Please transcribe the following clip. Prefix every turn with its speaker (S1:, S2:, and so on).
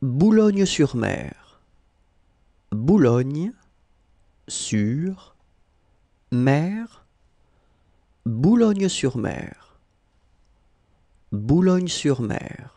S1: Boulogne-sur-Mer. Boulogne sur mer Boulogne-sur-Mer. Boulogne-sur-Mer.